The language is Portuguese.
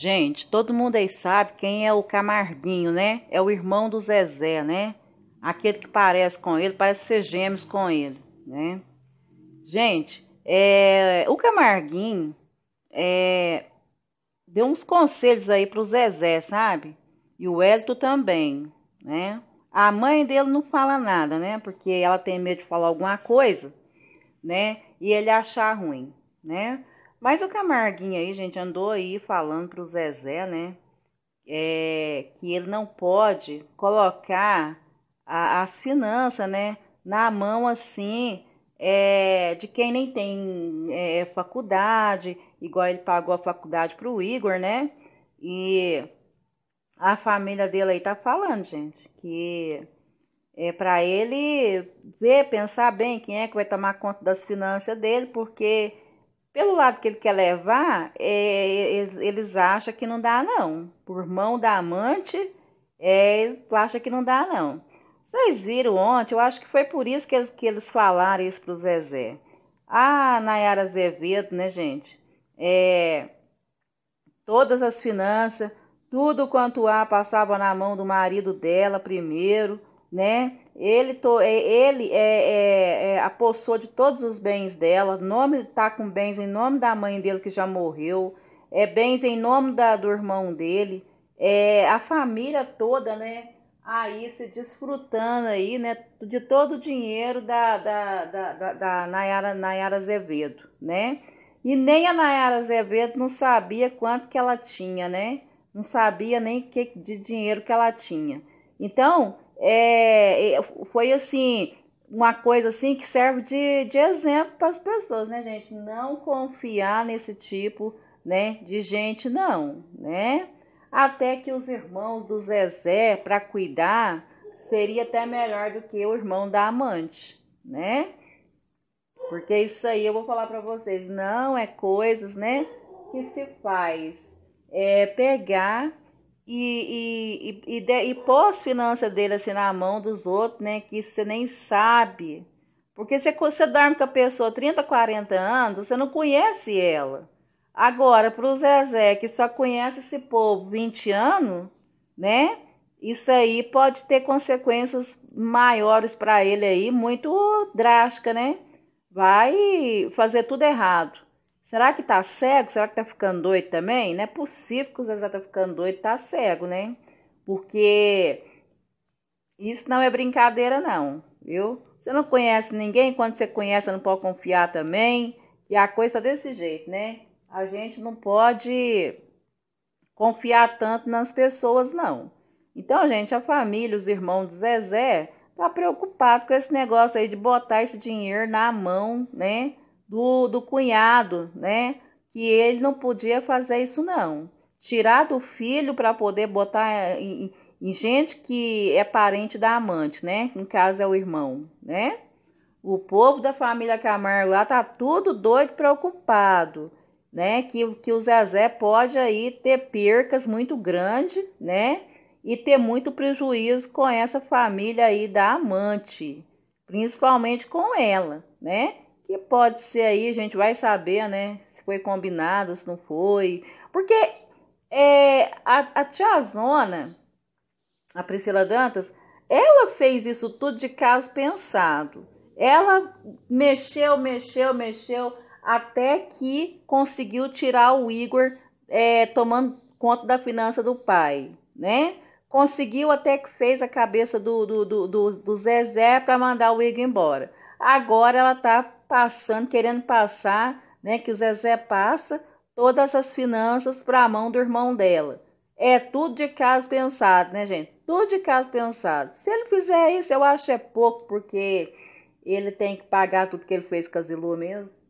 Gente, todo mundo aí sabe quem é o Camarguinho, né? É o irmão do Zezé, né? Aquele que parece com ele, parece ser gêmeos com ele, né? Gente, é, o Camarguinho é, deu uns conselhos aí pro Zezé, sabe? E o Hélito também, né? A mãe dele não fala nada, né? Porque ela tem medo de falar alguma coisa, né? E ele achar ruim, né? Mas o Camarguinho aí, gente, andou aí falando pro Zezé, né? É, que ele não pode colocar a, as finanças, né? Na mão assim, é, de quem nem tem é, faculdade, igual ele pagou a faculdade pro Igor, né? E a família dele aí tá falando, gente, que é para ele ver, pensar bem quem é que vai tomar conta das finanças dele, porque pelo lado que ele quer levar, é, eles, acham que não dá, não. Por mão da amante, é, acha que não dá, não. Vocês viram ontem, eu acho que foi por isso que eles, que eles falaram isso pro Zezé. Ah, Nayara Azevedo, né, gente? É, todas as finanças, tudo quanto há passava na mão do marido dela primeiro, né? Ele, to, é, ele é, é, é, apossou de todos os bens dela, nome tá com bens em nome da mãe dele que já morreu, é bens em nome da, do irmão dele, é, a família toda, né? Aí se desfrutando aí, né? De todo o dinheiro da, da, da, da, da Nayara, Nayara Azevedo, né? E nem a Nayara Azevedo não sabia quanto que ela tinha, né? Não sabia nem que de dinheiro que ela tinha. Então, é, foi assim uma coisa assim que serve de, de exemplo para as pessoas, né, gente? Não confiar nesse tipo, né, de gente, não, né? Até que os irmãos do Zezé, para cuidar, seria até melhor do que o irmão da amante, né? Porque isso aí eu vou falar para vocês, não é coisas, né, que se faz é pegar e, e, e, de, e pôr as finanças dele assim na mão dos outros, né? Que você nem sabe. Porque você, você dorme com a pessoa 30, 40 anos, você não conhece ela. Agora, para o Zezé, que só conhece esse povo 20 anos, né? Isso aí pode ter consequências maiores para ele aí, muito drástica, né? Vai fazer tudo errado. Será que tá cego? Será que tá ficando doido também? Não é possível que o Zezé tá ficando doido, tá cego, né? Porque isso não é brincadeira, não, viu? Você não conhece ninguém, quando você conhece, você não pode confiar também. E a coisa é desse jeito, né? A gente não pode confiar tanto nas pessoas, não. Então, gente, a família, os irmãos do Zezé, tá preocupado com esse negócio aí de botar esse dinheiro na mão, né? do, do cunhado, né? Que ele não podia fazer isso, não. Tirar do filho para poder botar em, em gente que é parente da amante, né? No caso é o irmão, né? O povo da família Camargo lá tá tudo doido, preocupado, né? Que, que o Zezé pode aí ter percas muito grandes, né? E ter muito prejuízo com essa família aí da amante, principalmente com ela, né? pode ser aí, a gente vai saber, né? Se foi combinado, se não foi. Porque é, a, a tia Zona, a Priscila Dantas, ela fez isso tudo de caso pensado. Ela mexeu, mexeu, mexeu, até que conseguiu tirar o Igor é, tomando conta da finança do pai, né? Conseguiu até que fez a cabeça do, do, do, do, do Zezé para mandar o Igor embora. Agora ela tá passando, querendo passar, né, que o Zezé passa todas as finanças para a mão do irmão dela. É tudo de caso pensado, né, gente? Tudo de caso pensado. Se ele fizer isso, eu acho é pouco, porque ele tem que pagar tudo que ele fez com a Zilu mesmo.